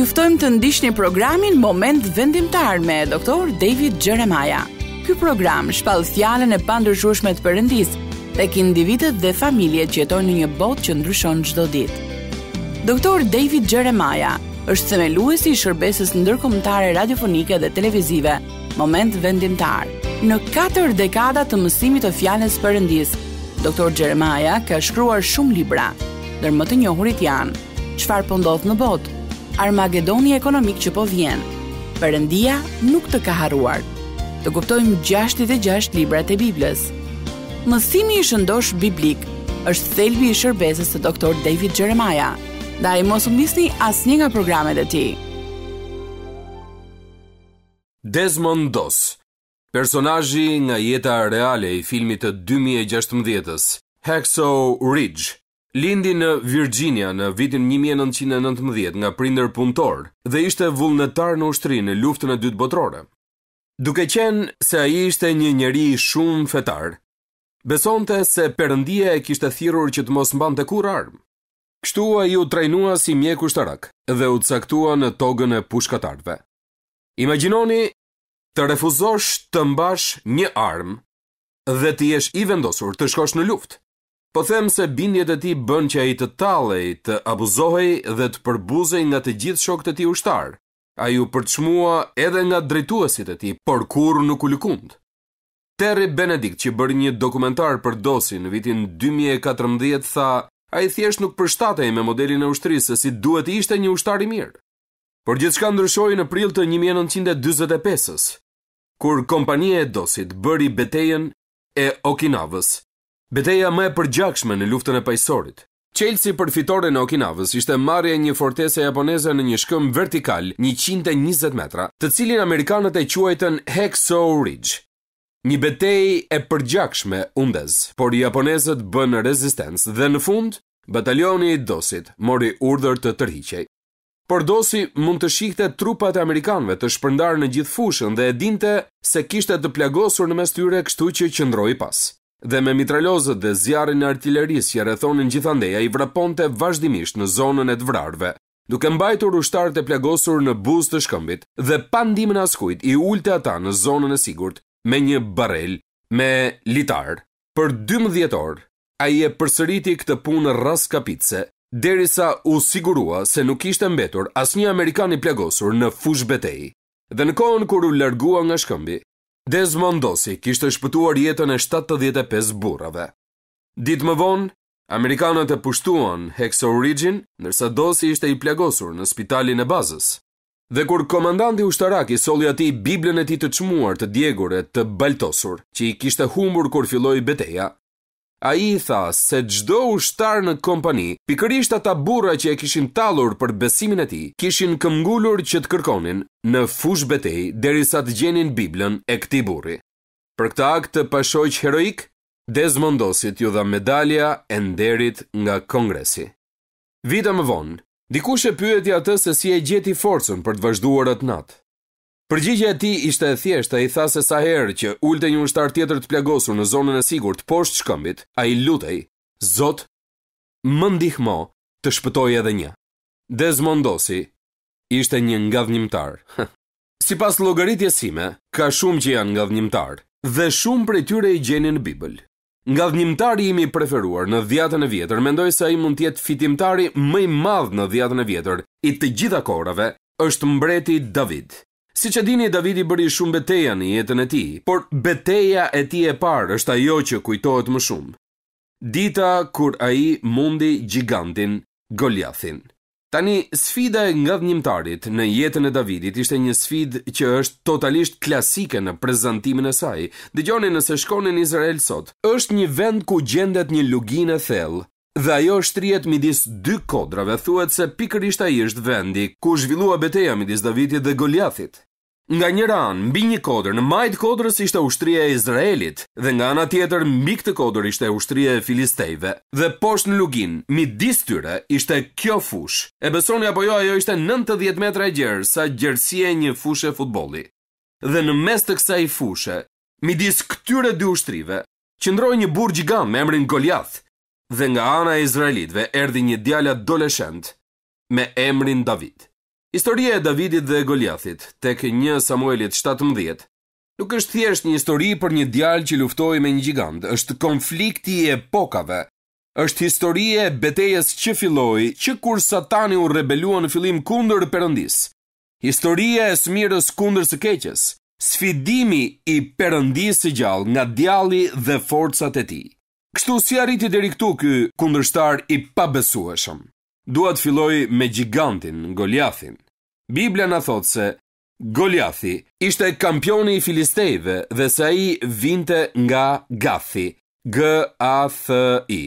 Juftojmë të ndisht një programin Moment Vendimtar me doktor David Gjeremaja. Ky program shpalë fjallën e pandrëshushmet përëndis dhe ki individet dhe familje që jetojnë në një bot që ndryshon gjdo dit. Doktor David Gjeremaja është themeluesi i shërbesës ndërkomtare radiofonike dhe televizive Moment Vendimtar. Në katër dekada të mësimit të fjallës përëndis, doktor Gjeremaja ka shkruar shumë libra, më të njohurit janë, Qëfar pëndodhë po në botë, Armagedoni ekonomik që po vjen. Perëndia nuk të ka harruar. Të kuptojmë 66 librat e Biblës. Mësimi i shëndosh biblik është thelbi i shërbesës së doktor David Jeremiah, Dajë mos u mbisni asnjë nga programet e tij. Desmond Doss, personazhi nga jeta reale i filmit të 2016-s, Hexo Ridge. Lindi në Virginia në vitin 1919 nga prinder punëtor dhe ishte vullnetar në ushtri në luftën e dytë botërore. Duke qenë se a ishte një njeri shumë fetar, besonte se përëndia e kishte thirur që të mos mban të kur armë. Kështu a u trajnua si mjeku shtarak dhe u caktua në togën e pushkatarve. Imaginoni të refuzosh të mbash një armë dhe të jesh i vendosur të shkosh në luftë. Po them se bindjet e ti bën që a i të talej, të abuzohej dhe të përbuzej nga të gjithë shok të ti ushtar, a ju përçmua edhe nga drejtuasit e ti, por kur nuk u lukund. Terri Benedikt që bërë një dokumentar për dosi në vitin 2014 tha, a i thjesht nuk përshtatej me modelin e ushtrisë si duhet i shte një ushtar i mirë. Por gjithë shka ndryshoj në pril të 1925-ës, kur kompanije e dosit bëri betejen e Okinavës, Beteja më e përgjakshme në luftën e pajsorit. Chelsea për fitore në Okinavës ishte marje një fortese japoneze në një shkëm vertikal 120 metra, të cilin Amerikanët e quajten Hexo Ridge. Një betejë e përgjakshme undez, por japonezët bënë rezistencë dhe në fund, batalioni i dosit mori urdhër të tërhiqej. Por dosi mund të shikhte trupat e Amerikanëve të shpërndarë në gjithë fushën dhe e dinte se kishte të plagosur në mes tyre kështu që qëndroj pasë. Dhe me mitralozët dhe zjarën e artilerisë që rrethonin gjithandej, ai vraponte vazhdimisht në zonën e të vrarëve, duke mbajtur ushtarët e plagosur në buzë të shkëmbit dhe pa ndihmën e askujt i ulte ata në zonën e sigurt me një barel me litar. Për 12 orë ai e përsëriti këtë punë rras kapitse, derisa u sigurua se nuk ishte mbetur asnjë amerikan i plagosur në fushë betejë. Dhe në kohën kur u largua nga shkëmbi, Desmondosi kishtë shpëtuar jetën e 75 burave. Ditë më vonë, Amerikanët e pushtuan Hex Origin, nërsa dosi ishte i plagosur në spitalin e bazës. Dhe kur komandanti ushtaraki soli ati biblën e ti të qmuar të djegur e të baltosur, që i kishtë humur kur filloj beteja, A i tha se gjdo ushtar në kompani, pikërisht ata burra që e kishin talur për besimin e ti, kishin këmgullur që të kërkonin në fush betej derisa të gjenin Biblën e këti burri. Për këta akt të pashoq heroik, Desmondosit ju dha medalja e nderit nga kongresi. Vita më vonë, dikush e pyeti atë se si e gjeti forcën për të vazhduar atë natë. Përgjigja e tij ishte e thjeshtë, ai tha se sa herë që ulte një ushtar tjetër të plagosur në zonën e sigurt poshtë shkëmbit, ai lutej, Zot, më ndihmo të shpëtoj edhe një. Desmondosi ishte një ngadhnjëmtar. Sipas llogaritjes sime, ka shumë që janë ngadhnjëmtar dhe shumë prej tyre i gjenin në Bibël. Ngadhnjëmtari imi i preferuar në dhjetën e vjetër mendoi se ai mund të jetë fitimtari më i madh në dhjetën e vjetër i të gjitha kohërave është mbreti David. Si që dini, Davidi bëri shumë beteja në jetën e ti, por beteja e ti e parë është ajo që kujtohet më shumë. Dita kur aji mundi gjigantin Goliathin. Tani, sfida e nga dhënjimtarit në jetën e Davidit ishte një sfid që është totalisht klasike në prezentimin e saj, dhe gjoni nëse shkonin Izrael sot, është një vend ku gjendet një lugin e thellë, dhe ajo është rjetë midis dy kodrave, thuet se pikërisht a i është vendi, ku zhvillua beteja midis Davidit dhe Goliathit. Nga një ranë, mbi një kodrë, në majtë kodrës ishte ushtria e Izraelit, dhe nga ana tjetër, mbi këtë kodrë ishte ushtria e Filistejve, dhe poshtë në lugin, mi tyre ishte kjo fush. E besoni apo jo, ajo ishte 90 metra e gjerë, sa gjersie një fushë e futboli. Dhe në mes të kësaj fushë, midis këtyre dy ushtrive, qëndroj një burë me emrin Goliath, dhe nga ana e Izraelitve erdi një djala doleshend me emrin David. Historia e Davidit dhe Goliathit tek 1 Samuelit 17 nuk është thjesht një histori për një djalë që luftoi me një gjigant, është konflikti i epokave. Është historia e betejës që filloi që kur Satani u rebelua në fillim kundër përëndis, Historia e smirës kundër së keqes. Sfidimi i Perëndisë së gjallë nga djalli dhe forcat e tij. Kështu si arriti deri këtu ky kundërshtar i pabesueshëm? duat filloi filloj me gjigantin Goliathin. Bibla na thot se Goliathi ishte kampioni i filistejve dhe se ai vinte nga Gathi, G A T H I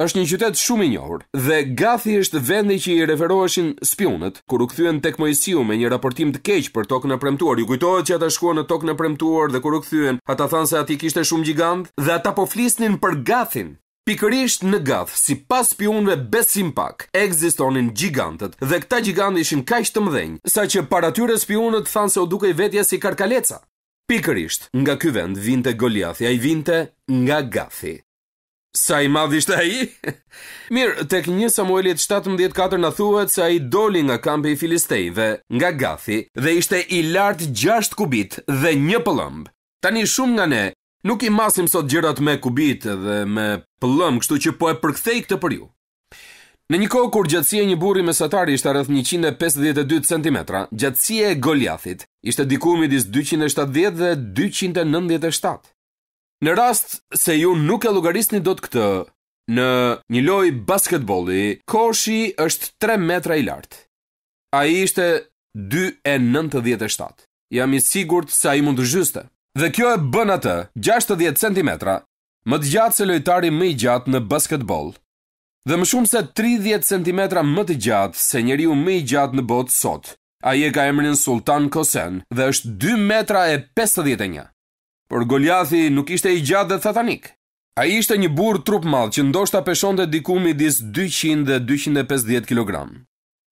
është një qytet shumë i njohur dhe Gathi është vendi që i referoheshin spionët kur u kthyen tek Moisiu me një raportim të keq për tokën e premtuar. Ju kujtohet që ata shkuan në tokën e premtuar dhe kur u kthyen, ata thanë se aty kishte shumë gjigant dhe ata po flisnin për Gathin. Pikërisht në Gath, sipas spionëve besim pak, ekzistonin gjigantët dhe këta gjigantë ishin kaq të mëdhenj saqë para tyre spionët thanë se u dukej vetja si karkaleca. Pikërisht, nga ky vend vinte Goliathi, ai vinte nga Gathi sa i madh ishte ai. Mirë, tek 1 Samuelit 17:4 na thuhet se ai doli nga kampi i filistejve, nga Gathi, dhe ishte i lart 6 kubit dhe një pëllëmb. Tani shumë nga ne nuk i masim sot gjërat me kubit dhe me pëllëmb, kështu që po e përkthej këtë për ju. Në një kohë kur gjatësia e një burri mesatar ishte rreth 152 cm, gjatësia e Goliathit ishte diku midis 270 dhe 297. Në rast se ju nuk e llogarisni dot këtë, në një lojë basketbolli, koshi është 3 metra i lartë. Ai ishte 2.97. Jam i sigurt se ai mund të zhyste. Dhe kjo e bën atë 60 cm më të gjatë se lojtari më i gjatë në basketboll dhe më shumë se 30 cm më të gjatë se njeriu më i gjatë në botë sot. Ai e ka emrin Sultan Kosen dhe është 2.51 por Goliathi nuk ishte i gjatë dhe satanik. A ishte një burë trup malë që ndoshta peshonte diku midis 200 dhe 250 kg.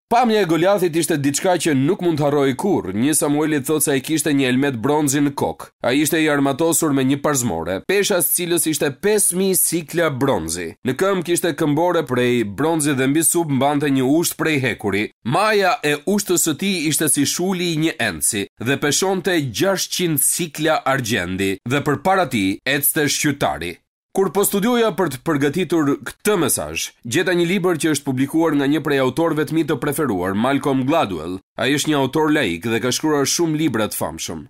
Pamja e Goliathit ishte diçka që nuk mund të harroj kur. Një Samueli thotë se ai kishte një helmet bronzi në kokë. Ai ishte i armatosur me një parzmore, pesha e cilës ishte 5000 sikla bronzi. Në këmbë kishte këmbore prej bronzi dhe mbi sup mbante një ushtë prej hekuri. Maja e ushtës së tij ishte si shuli i një enci dhe peshonte 600 sikla argjendi dhe përpara tij ecte shqytari. Kur po studioja për të përgatitur këtë mesazh, gjeta një libër që është publikuar nga një prej autorëve të mi të preferuar, Malcolm Gladwell. Ai është një autor laik dhe ka shkruar shumë libra të famshëm.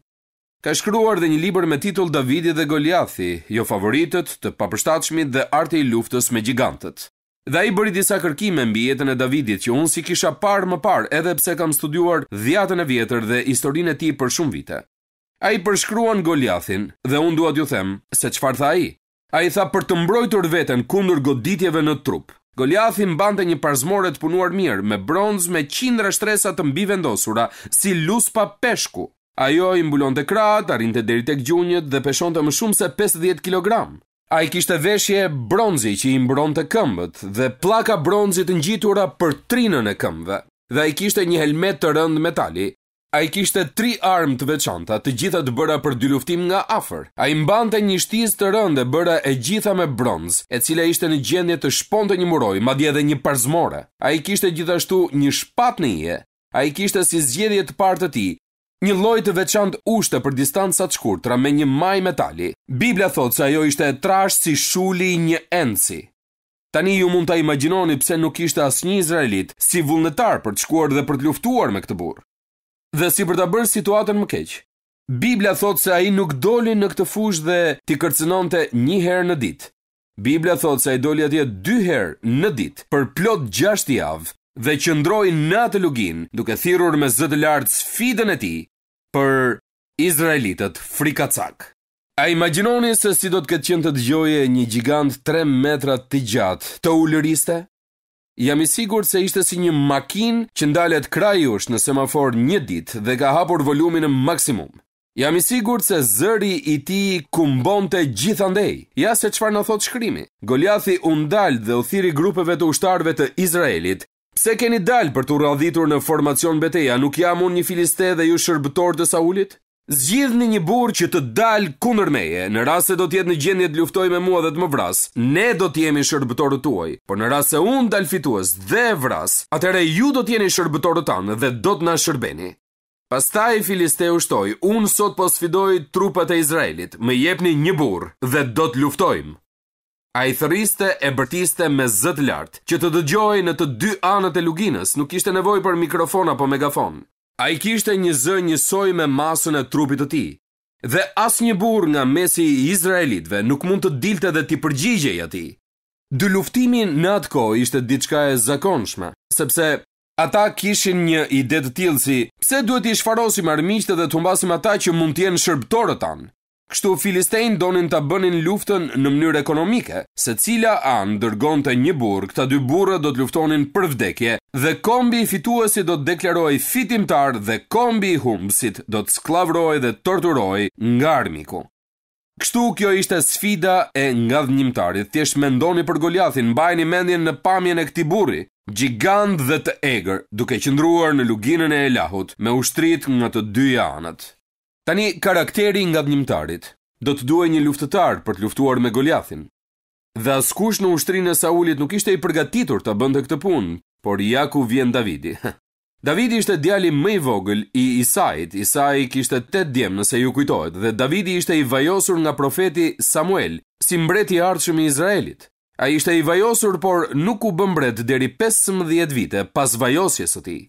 Ka shkruar dhe një libër me titull Davidi dhe Goliathi, jo favoritët të papërshtatshmit dhe arti i luftës me gjigantët. Dhe ai bëri disa kërkime mbi jetën e Davidit që unë si kisha parë më parë, edhe pse kam studiuar dhjetën e vjetër dhe historinë e tij për shumë vite. Ai përshkruan Goliathin dhe unë dua t'ju them se çfarë tha ai. A i tha për të mbrojtur veten kundur goditjeve në trup. Goliathi mbante një parzmore të punuar mirë, me bronz me qindra shtresa të mbi vendosura, si luspa peshku. Ajo i mbulon të kratë, arin të deri të gjunjët dhe peshon të më shumë se 50 kg. A i kishte veshje bronzi që i mbron të këmbët dhe plaka bronzit në gjitura për trinën e këmbëve. Dhe a i kishte një helmet të rënd metali, A i kishte tri armë të veçanta, të gjitha të bëra për dy luftim nga afer. A i mbante një shtiz të rënde bëra e gjitha me bronz, e cila ishte në gjendje të të një muroj, ma dje dhe një parzmore. A i kishte gjithashtu një shpat në je, a i kishte si zgjedje të partë të ti, një loj të veçant ushte për distanca të shkurtra me një maj metali. Biblia thotë se ajo ishte e trash si shuli një enci. Tani ju mund të imaginoni pse nuk ishte asë një Izraelit si vullnetar për të shkuar dhe për të luftuar me këtë burë dhe si për ta bërë situatën më keq. Biblia thotë se ai nuk doli në këtë fushë dhe ti kërcënonte një herë në ditë. Biblia thotë se ai doli atje dy herë në ditë, për plot 6 javë dhe qëndroi në atë lugin, duke thirrur me zë të lartë sfidën e tij për izraelitët frikacak. A imaginoni se si do të këtë qënë të dëgjoje një gjigant 3 metrat të gjatë të ullëriste? Jam i sigur se ishte si një makin që ndalet krajush në semafor një dit dhe ka hapur volumin në maksimum. Jam i sigur se zëri i ti kumbon të gjithandej, ja se qëfar në thot shkrimi. Goliathi undal dhe u thiri grupeve të ushtarve të Izraelit, pse keni dal për të radhitur në formacion beteja, nuk jam unë një filiste dhe ju shërbëtor të Saulit? Zgjidhni një burr që të dalë kundër meje. Në rast se do të jetë në gjendje të luftojë me mua dhe të më vras, ne do të jemi shërbëtorët tuaj. Por në rast se unë dal fitues dhe e vras, atëherë ju do të jeni shërbëtorët tanë dhe do të na shërbeni. Pastaj Filisteu shtoi: "Unë sot po sfidoj trupat e Izraelit. Më jepni një burr dhe do të luftojmë." A i thëriste e bërtiste me zët lartë, që të dëgjoj në të dy anët e luginës, nuk ishte nevoj për mikrofon apo megafon. A i kishte një zë njësoj me masën e trupit të ti, dhe as një bur nga mesi i Izraelitve nuk mund të dilte dhe ti përgjigje i ati. Dë luftimin në atë ko ishte diçka e zakonshme, sepse ata kishin një ide të tilë si pse duhet i shfarosim armishtet dhe të mbasim ata që mund tjenë shërbëtorët tanë. Kështu Filistein donin të bënin luftën në mënyrë ekonomike, se cila anë dërgon të një burë, këta dy burë do të luftonin për vdekje, dhe kombi i fituesi do të deklaroj fitimtar dhe kombi i humbësit do të sklavroj dhe torturoj nga armiku. Kështu kjo ishte sfida e nga dhënjimtarit, thjesht mendoni për Goliathin, mbajni mendjen në pamjen e këti burri, gjigant dhe të egrë, duke qëndruar në luginën e Elahut, me ushtrit nga të dyja anët. Tani karakteri nga dhimtarit do të duhej një luftëtar për të luftuar me Goliathin. Dhe askush në ushtrinë e Saulit nuk ishte i përgatitur ta bënte këtë punë, por ja ku vjen Davidi. Davidi ishte djali më i vogël i Isait. Isai kishte 8 djem nëse ju kujtohet dhe Davidi ishte i vajosur nga profeti Samuel, si mbreti i ardhshëm i Izraelit. Ai ishte i vajosur, por nuk u bë mbret deri 15 vite pas vajosjes së tij.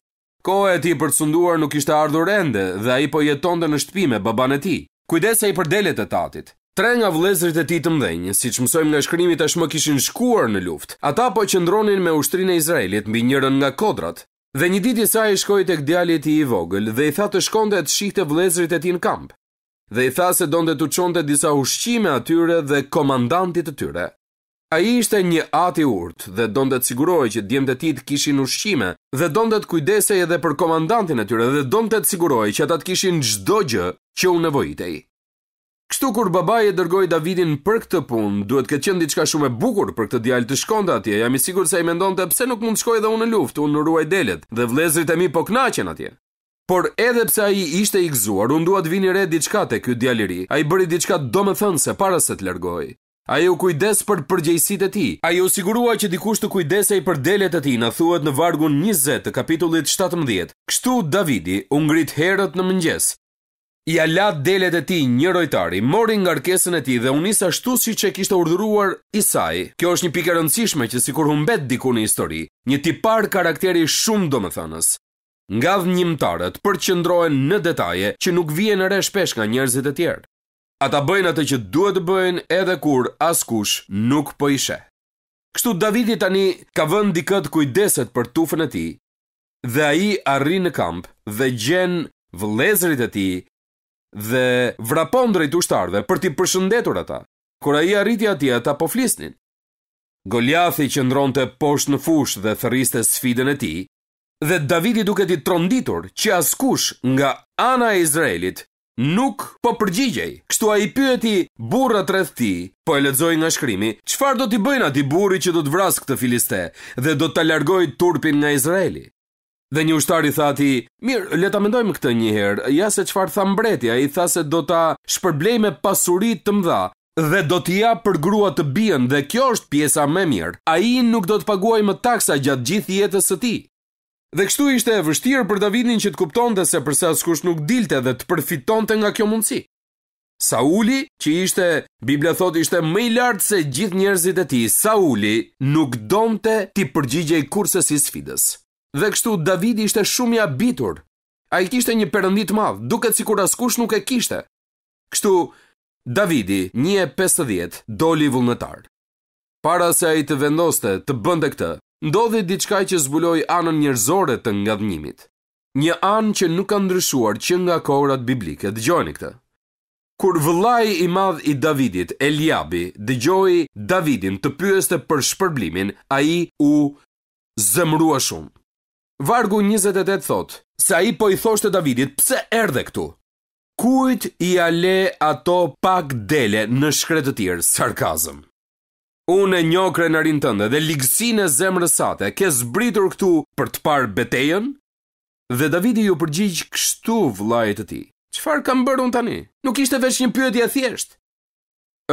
Koha e tij për të sunduar nuk ishte ardhur ende dhe ai po jetonte në shtëpi me baban e tij. Kujdes i për delet e tatit. Tre nga vëllezërit e tij të mëdhenj, siç mësojmë nga shkrimi, tashmë kishin shkuar në luftë. Ata po qëndronin me ushtrinë e Izraelit mbi njërën nga kodrat. Dhe një ditë sa ai shkoi tek djali i tij i vogël dhe i tha të shkonte të shihte vëllezërit e tij në kamp. Dhe i tha se donte të çonte disa ushqime atyre dhe komandantit të tyre. A i ishte një ati urt dhe donde të siguroj që djemë të ti të kishin ushqime dhe donde të kujdesej edhe për komandantin e tyre dhe donde të siguroj që ata të kishin gjdo gjë që unë nevojitej. Kështu kur babaj e dërgoj Davidin për këtë pun, duhet këtë qëndi diçka shumë e bukur për këtë djallë të shkonda atje, jam i sigur se i mendon të pse nuk mund të shkoj edhe unë në luft, unë në ruaj delet dhe vlezrit e mi po knaqen atje. Por edhe pse ai ishte i gëzuar, u ndua vini re diçka te ky djalëri. Ai bëri diçka domethënëse para se të largohej. A ju kujdes për përgjejsit e ti? A ju sigurua që dikusht të kujdesej për delet e ti në thuet në vargun 20 të kapitullit 17? Kështu Davidi ungrit herët në mëngjes. I alat delet e ti një rojtari, mori nga rkesën e ti dhe unisa shtu si që kishtë urdhuruar Isai. Kjo është një pikë rëndësishme që si kur humbet diku në histori, një tipar karakteri shumë do më thënës. Nga dhë njëmtarët përqëndrojnë në detaje që nuk vijen në reshpesh shpesh nga njerëzit e tjerë. Ata bëjnë atë që duhet të bëjnë edhe kur askush nuk po i sheh. Kështu Davidi tani ka vënë dikët kujdeset për tufën e tij dhe ai arrin në kamp dhe gjen vëllezërit e tij dhe vrapon drejt ushtarëve për t'i përshëndetur ata. Kur ai arriti atje ata po flisnin. Goljathi që poshtë në fushë dhe thërriste sfidën e tij dhe Davidi duke i tronditur që askush nga ana e Izraelit nuk po përgjigjej. Kështu ai pyeti burrat rreth tij, po e ledzoj nga shkrimi, çfarë do t'i bëjnë ati burri që do të këtë filiste dhe do ta largoj turpin nga Izraeli. Dhe një ushtar i tha atij, "Mirë, leta mendojmë këtë një herë. Ja se çfarë tha mbreti, ai tha se do ta shpërblej me pasuri të mëdha dhe do t'i jap për grua të bien dhe kjo është pjesa më e mirë. Ai nuk do të paguajë më taksa gjatë gjithë jetës së tij. Dhe kështu ishte e vështirë për Davidin që të kuptonte se përse askush nuk dilte dhe të përfitonte nga kjo mundësi. Sauli, që ishte, Biblia thot ishte më i lartë se gjithë njerëzit e tij, Sauli nuk donte ti përgjigjej kurse si sfidës. Dhe kështu Davidi ishte shumë i abitur. Ai kishte një përëndit të madh, duket sikur askush nuk e kishte. Kështu Davidi, 1.50, doli vullnetar. Para se ai të vendoste të bënte këtë, ndodhi diçka që zbuloi anën njerëzore të ngadhnimit. Një anë që nuk ka ndryshuar që nga kohrat biblike. Dëgjoni këtë. Kur vëllai i madh i Davidit, Eliabi, dëgjoi Davidin të pyeste për shpërblimin, ai u zemrua shumë. Vargu 28 thot, se a i po i thoshte Davidit, pse erdhe këtu? Kujt i ale ato pak dele në shkretë të tjerë sarkazëm? Unë e njohë krenarin tënde dhe ligësinë e zemrës sate, ke zbritur këtu për të parë betejën? Dhe Davidi ju përgjigjë kështu vlajt të ti. Qëfar kam bërë unë tani? Nuk ishte veç një pyetje thjeshtë.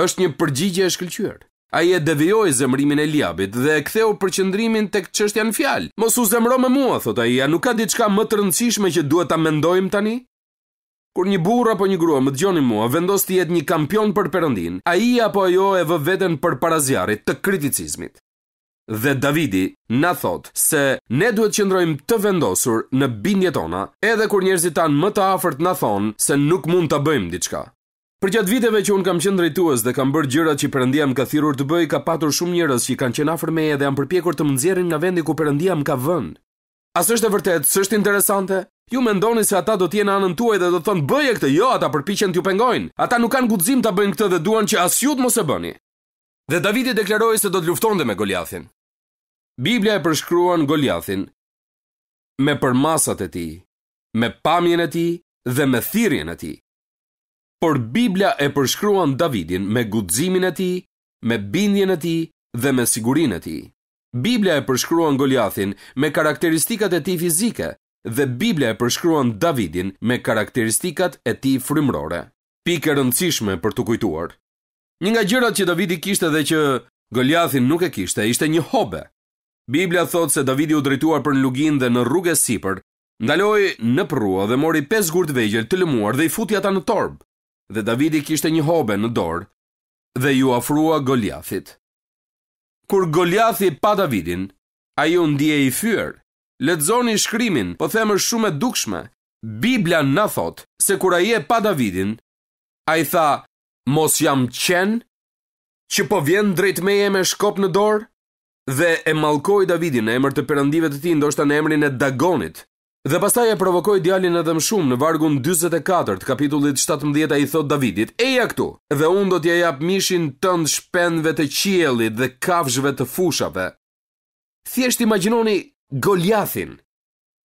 është një përgjigje e shkëllqyër. A i e devjoj zemrimin e liabit dhe e ktheu përqëndrimin të këtë qështja në fjalë. Mosu zemro me mua, thot a i, a nuk ka diçka më të rëndësishme që duhet ta mendojmë tani? Kur një burr apo një grua më dëgjoni mua, vendos të jetë një kampion për Perëndin, ai apo ajo e vë veten për parazjarrit të kriticizmit. Dhe Davidi na thot se ne duhet të qëndrojmë të vendosur në bindjet tona, edhe kur njerëzit tanë më të afërt na thon se nuk mund ta bëjmë diçka. Për gjatë viteve që un kam qenë drejtues dhe kam bërë gjërat që Perëndia më ka thirrur të bëj, ka patur shumë njerëz që kanë qenë afër meje dhe janë përpjekur të më nxjerrin nga vendi ku Perëndia më ka vënë. A është e vërtetë, s'është interesante? Ju mendoni se ata do të jenë anën tuaj dhe do të thonë bëje këtë? Jo, ata përpiqen t'ju pengojnë. Ata nuk kanë guxim ta bëjnë këtë dhe duan që as ju të mos e bëni. Dhe Davidi deklaroi se do të luftonte me Goliatin. Bibla e përshkruan Goliatin me përmasat e tij, me pamjen e tij dhe me thirrjen e tij. Por Bibla e përshkruan Davidin me guximin e tij, me bindjen e tij dhe me sigurinë e tij. Bibla e përshkruan Goliatin me karakteristikat e tij fizike dhe Biblia e përshkruan Davidin me karakteristikat e ti frimrore. Pikë e rëndësishme për të kujtuar. Një nga gjërat që Davidi kishte dhe që Goliathin nuk e kishte, ishte një hobe. Biblia thot se Davidi u drejtuar për në lugin dhe në rrugë e sipër, ndaloi në prua dhe mori 5 gurt vejgjel të lëmuar dhe i futja ta në torbë, dhe Davidi kishte një hobe në dorë dhe ju afrua Goliathit. Kur Goliathi pa Davidin, a ju ndije i fyrë, Ledzoni shkrimin, po themë shumë e dukshme. Biblia në thot, se kura je pa Davidin, a i tha, mos jam qen, që po vjen drejt me e me shkop në dorë, dhe e malkoj Davidin në emër të perëndive të tij, ndoshta në emrin e Dagonit. Dhe pastaj e provokoi djalin edhe më shumë në vargun 44 të kapitullit 17 i thot Davidit: "Eja këtu, dhe unë do t'i jap mishin tënd shpendëve të qielit dhe kafshëve të fushave." Thjesht imagjinoni Goliathin.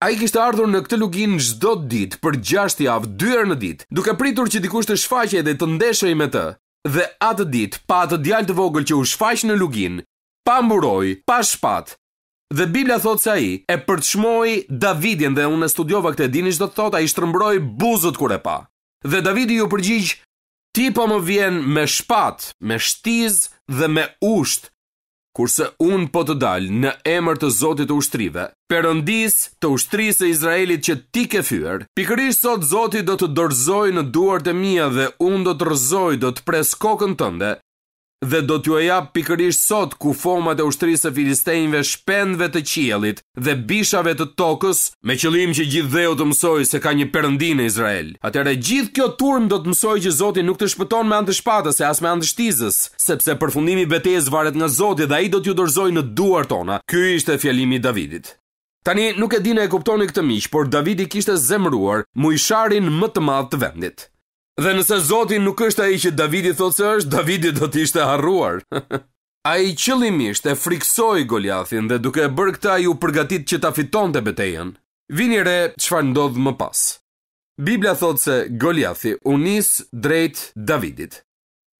A i kishtë ardhur në këtë lugin gjdo dit për gjashti javë dyër në dit, duke pritur që dikush të shfaqe dhe të ndeshej me të, dhe atë dit pa atë djalë të vogël që u shfaqe në lugin, pa mburoj, pa shpat. Dhe Biblia thot se i e përçmoj Davidin dhe unë e studiova këtë dini gjdo të thot a i shtërmbroj buzët kure pa. Dhe Davidi ju përgjigjë, ti po më vjen me shpat, me shtiz dhe me usht, kurse unë po të dalë në emër të Zotit të ushtrive, perëndis të ushtrisë e Izraelit që ti ke fyer, pikërisht sot Zoti do të dorzoj në duart e mia dhe unë do të rrëzoj, do të pres kokën tënde dhe do t'ju e jap pikërisht sot ku format e ushtrisë e filistejnve shpendve të qielit dhe bishave të tokës me qëllim që gjithë dheu të mësoj se ka një përëndin e Izrael. Atere gjithë kjo turm do të mësoj që Zotin nuk të shpëton me antë shpatës e as me antë shtizës, sepse përfundimi betejës varet nga Zotin dhe a i do t'ju dorzoj në duar tona. Ky ishte fjalimi Davidit. Tani nuk e dine e kuptoni këtë miq, por Davidi kishte zemruar mujsharin më të madhë të vendit. Dhe nëse Zoti nuk është ai që Davidi thotë se është, Davidi do të ishte harruar. Ai qëllimisht e friksoi Goliatin dhe duke e bërë këtë ai u përgatit që ta fitonte betejën. Vini re çfarë ndodh më pas. Bibla thot se Goliathi u nis drejt Davidit.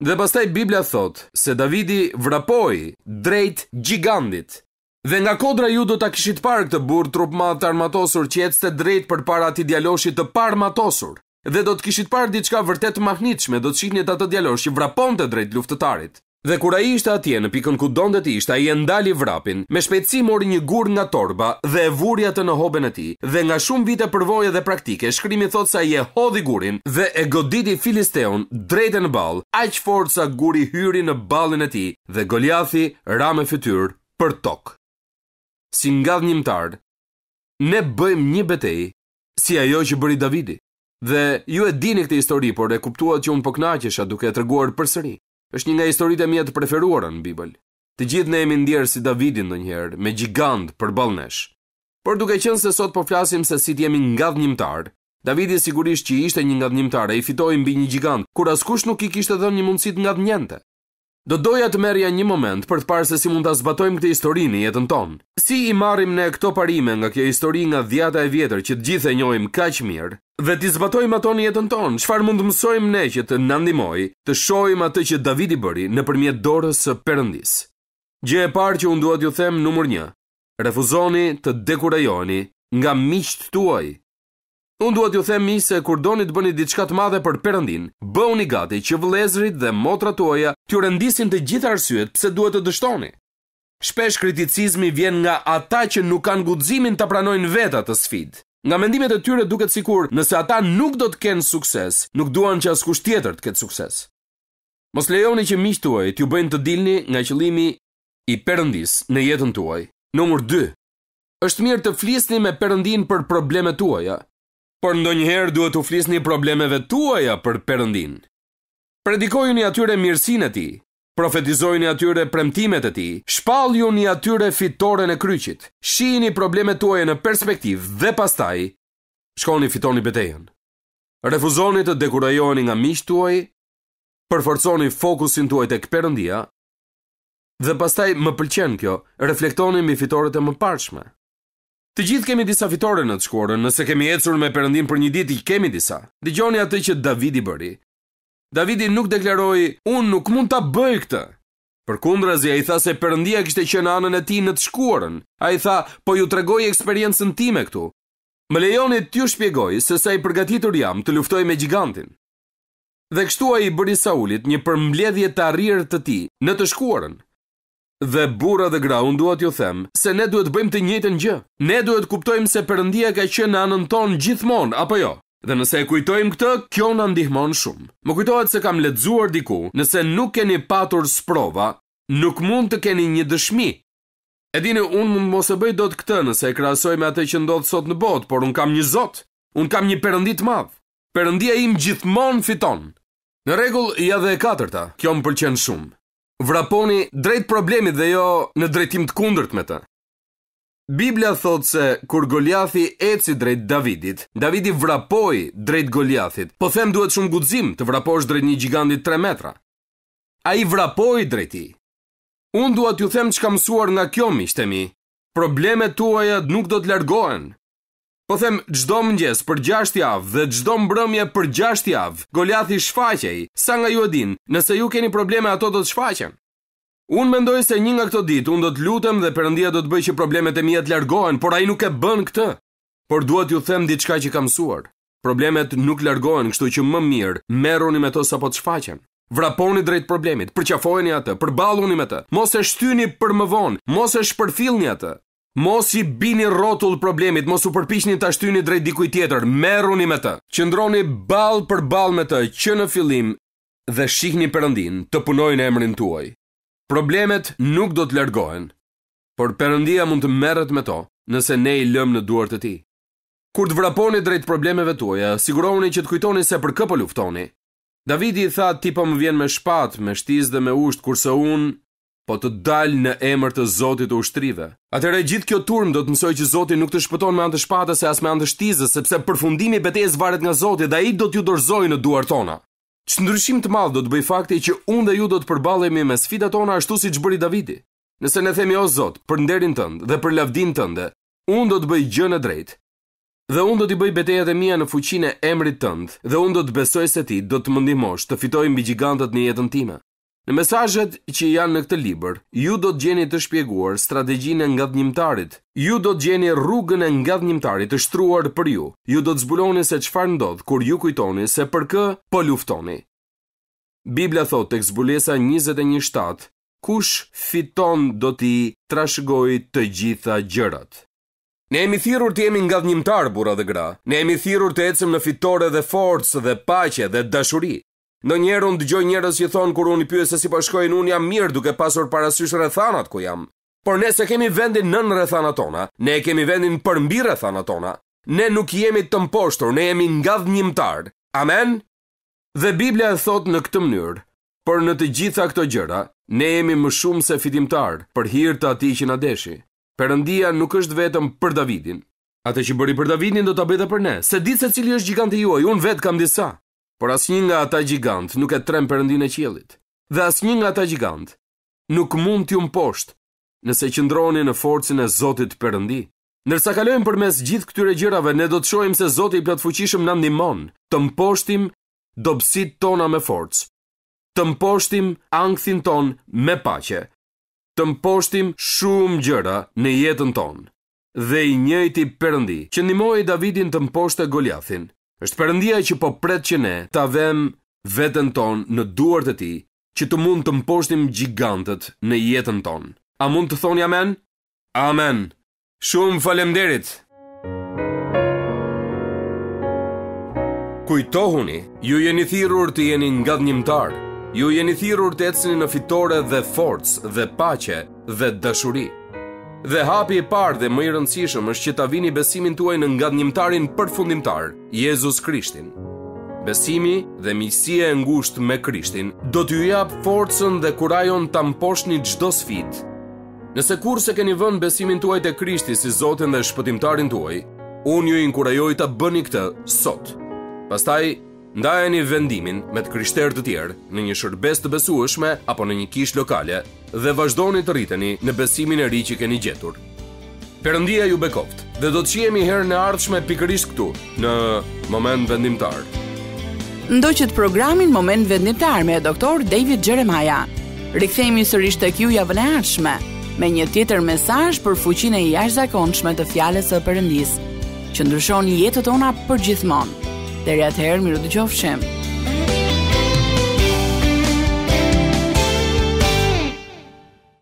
Dhe pastaj Bibla thot se Davidi vrapoi drejt gjigandit. Dhe nga kodra ju do ta kishit parë këtë burr të armatosur që ecste drejt përpara atij djaloshit të parmatosur. Par dhe do të kishit parë diçka vërtet të mahnitshme, do të shihnit atë djalosh që vraponte drejt luftëtarit. Dhe kur ai ishte atje në pikën ku donte të ishte, ai e ndali vrapin. Me shpejtësi mori një gur nga torba dhe e vuri atë në hobën e tij. Dhe nga shumë vite përvoje dhe praktike, shkrimi thot se ai e hodhi gurin dhe e goditi filisteun drejt në ball, aq fort sa guri hyri në ballin e tij dhe Goliathi ra me fytyrë për tok. Si ngadhnjimtar, ne bëjmë një betejë si ajo që bëri Davidi. Dhe ju e dini këtë histori, por e kuptuat që unë pëknaqesha po duke e treguar përsëri. Është një nga historitë e mia të preferuara në Bibël. Të gjithë ne jemi ndier si Davidi ndonjëherë me gjigant për nesh. Por duke qenë se sot po flasim se si të jemi ngadhnjimtar, Davidi sigurisht që ishte një ngadhnjimtar e i fitoi mbi një gjigant, kur askush nuk i kishte dhënë një mundësi të ngadhnjente. Do doja të merja një moment për të parë se si mund të zbatojmë këtë historinë në jetën tonë. Si i marim në e këto parime nga kjo histori nga dhjata e vjetër që të gjithë e njojmë ka që mirë, dhe të zbatojmë ato në jetën tonë, qëfar mund të mësojmë ne që të nëndimoj të shojmë atë që David i bëri në përmjet dorës së përëndis. Gje e parë që unë duhet ju them numër një, refuzoni të dekurajoni nga miqt tuaj. Unë duhet ju themi se kur doni të bëni diçka të madhe për Perëndin, bëuni gati që vëllezrit dhe motrat tuaja t'ju rendisin të gjitha arsyet pse duhet të dështoni. Shpesh kriticizmi vjen nga ata që nuk kanë guximin të pranojnë vetë atë sfidë. Nga mendimet e tyre duket sikur nëse ata nuk do të kenë sukses, nuk duan që askush tjetër të ketë sukses. Mos lejoni që miqtë tuaj t'ju bëjnë të dilni nga qëllimi i Perëndis në jetën tuaj. Numër 2. Është mirë të flisni me Perëndin për problemet tuaja por ndonjëherë duhet u flisni problemeve tuaja për Perëndin. Predikojuni atyre mirësinë e tij, profetizojuni atyre premtimet e tij, një atyre fitoren e kryqit. shini problemet tuaja në perspektivë dhe pastaj shkoni fitoni betejën. Refuzoni të dekurajoheni nga mishë tuaj, përforconi fokusin tuaj tek Perëndia dhe pastaj më pëlqen kjo, reflektoni mbi fitoret e mëparshme. Të gjithë kemi disa fitore në të shkuarën, nëse kemi ecur me Perëndin për një ditë, kemi disa. Dëgjoni atë që Davidi bëri. Davidi nuk deklaroi, "Unë nuk mund ta bëj këtë." Përkundrazi, ai tha se Perëndia kishte qenë anën e tij në të shkuarën. Ai tha, "Po ju tregoj eksperiencën time këtu. Më lejoni të ju shpjegoj se sa i përgatitur jam të luftoj me gjigantin. Dhe kështu ai bëri Saulit një përmbledhje të arrirë të tij në të shkuarën. Dhe burra dhe gra, unë duhet ju them, se ne duhet bëjmë të njëjtën gjë. Ne duhet kuptojmë se Perëndia ka qenë në anën tonë gjithmonë, apo jo? Dhe nëse e kujtojmë këtë, kjo na ndihmon shumë. Më kujtohet se kam lexuar diku, nëse nuk keni patur sprova, nuk mund të keni një dëshmi. E dine, unë mund mos e bëj dot këtë nëse e krahasoj me atë që ndodh sot në botë, por unë kam një Zot. Unë kam një Perëndi të madh. Perëndia im gjithmonë fiton. Në rregull, ja dhe e katërta. Kjo më pëlqen shumë. Vraponi drejt problemit dhe jo në drejtim të kundërt me të. Biblia thot se kur Goliathi eci drejt Davidit, Davidi vrapoi drejt Goliathit, po them duhet shumë gudzim të vraposh drejt një gjigandit 3 metra. A i vrapoi drejti, unë duhet ju them që mësuar nga kjo mi problemet tuajat nuk do të largohen Po them çdo mëngjes për 6 javë dhe çdo mbrëmje për 6 javë. Goliathi shfaqej, sa nga ju e din, nëse ju keni probleme ato do të shfaqen. Unë mendoj se një nga këto ditë unë do të lutem dhe Perëndia do të bëj që problemet e mia të largohen, por ai nuk e bën këtë. Por duhet ju them diçka që kam mësuar. Problemet nuk largohen, kështu që më mirë merruni me to sapo të shfaqen. Vraponi drejt problemit, përqafojeni atë, përballuni me të. Mos e shtyni për më vonë, mos e shpërfillni atë. Mos i bini rrotull problemit, mos u përpiqni ta shtyni drejt dikujt tjetër, merruni me të. Qëndroni ball për ball me të që në fillim dhe shihni Perëndin të punojë në emrin tuaj. Problemet nuk do të largohen, por Perëndia mund të merret me to nëse ne i lëmë në duart e tij. Kur të vraponi drejt problemeve tuaja, siguroheni që të kujtoni se për kë po luftoni. Davidi i tha, "Ti po më vjen me shpatë, me shtizë dhe me ushtë kurse unë po të dalë në emër të Zotit të ushtrive. Atëherë gjithë kjo turm do të mësojë që Zoti nuk të shpëton me anë të shpatës se as me anë të shtizës, sepse përfundimi i betejës varet nga Zoti dhe ai do t'ju dorëzojë në duart tona. Ç'ndryshim të madh do të bëj fakti që unë dhe ju do të përballemi me sfidat tona ashtu siç bëri Daviti. Nëse ne themi o Zot, për nderin tënd dhe për lavdin tënde, unë do të bëj gjën e drejtë. Dhe unë do t'i bëj betejat e mia në fuqinë e emrit tënd, dhe unë do të besoj se ti do të më ndihmosh të fitoj mbi gjigantët në jetën time. Në mesajet që janë në këtë liber, ju do të gjeni të shpjeguar strategjinë nga dhjimtarit. Ju do të gjeni rrugën e nga dhjimtarit të shtruar për ju. Ju do të zbuloni se qëfar ndodhë kur ju kujtoni se për kë po luftoni. Biblia thot të këzbulesa 21 shtatë, kush fiton do t'i trashgoj të gjitha gjërat. Ne jemi thirur të jemi nga dhjimtar, bura dhe gra. Ne jemi thirur të ecim në fitore dhe forcë dhe pache dhe dashuri. Në njerë unë dëgjoj njerës që thonë kur unë i pyës e si përshkojnë po unë jam mirë duke pasur parasysh rëthanat ku jam. Por ne se kemi vendin nën rëthanat tona, ne kemi vendin përmbi rëthanat tona, ne nuk jemi të mposhtur, ne jemi nga dhënjimtar. Amen? Dhe Biblia e thot në këtë mënyrë, por në të gjitha këto gjëra, ne jemi më shumë se fitimtar për hirë të ati që në deshi. Perëndia nuk është vetëm për Davidin. Ate që bëri për Davidin do ta bëjë për ne. Se ditë se cili është gjiganti juaj, unë vet kam disa por asnjë nga ata gjigant nuk e tren Perëndinë e Qiellit. Dhe asnjë nga ata gjigant nuk mund t'ju mposht nëse qëndroni në forcën e Zotit Perëndi. Nërsa kalojmë përmes gjithë këtyre gjërave, ne do të shohim se Zoti i plotfuqishëm na ndihmon të mposhtim dobësitë tona me forcë, të mposhtim ankthin ton me paqe, të mposhtim shumë gjëra në jetën tonë. Dhe i njëjti Perëndi që ndihmoi Davidin të mposhte Goliathin, është përëndia që po pretë që ne të avem vetën ton në duart e ti, që të mund të mposhtim gjigantët në jetën ton. A mund të thoni amen? Amen. Shumë falemderit. Kujtohuni, ju jeni thirur të jeni nga dhjimtar, ju jeni thirur të etsini në fitore dhe forcë dhe pache dhe dashuri. Dhe hapi i parë dhe më i rëndësishëm është që ta vini besimin tuaj në ngadnjëmtarin përfundimtar, Jezus Krishtin. Besimi dhe miqësia e ngushtë me Krishtin do t'ju jap forcën dhe kurajon ta mposhni çdo sfidë. Nëse se keni vënë besimin tuaj te Krishti si Zotin dhe Shpëtimtarin tuaj, unë ju inkurajoj ta bëni këtë sot. Pastaj Ndajeni vendimin me të krishterë të tjerë në një shërbes të besueshme apo në një kishë lokale dhe vazhdoni të rriteni në besimin e ri që keni gjetur. Perëndia ju bekoft dhe do të qiemi herë në ardhshme pikërisht këtu në moment vendimtar. Ndoqët programin Moment Vendimtar me doktor David Jeremiah. Rikthehemi sërish tek ju javën e ardhshme me një tjetër mesazh për fuqinë e jashtëzakonshme të fjalës së Perëndis, që ndryshon jetën tona përgjithmonë. Deri të herën miru dhe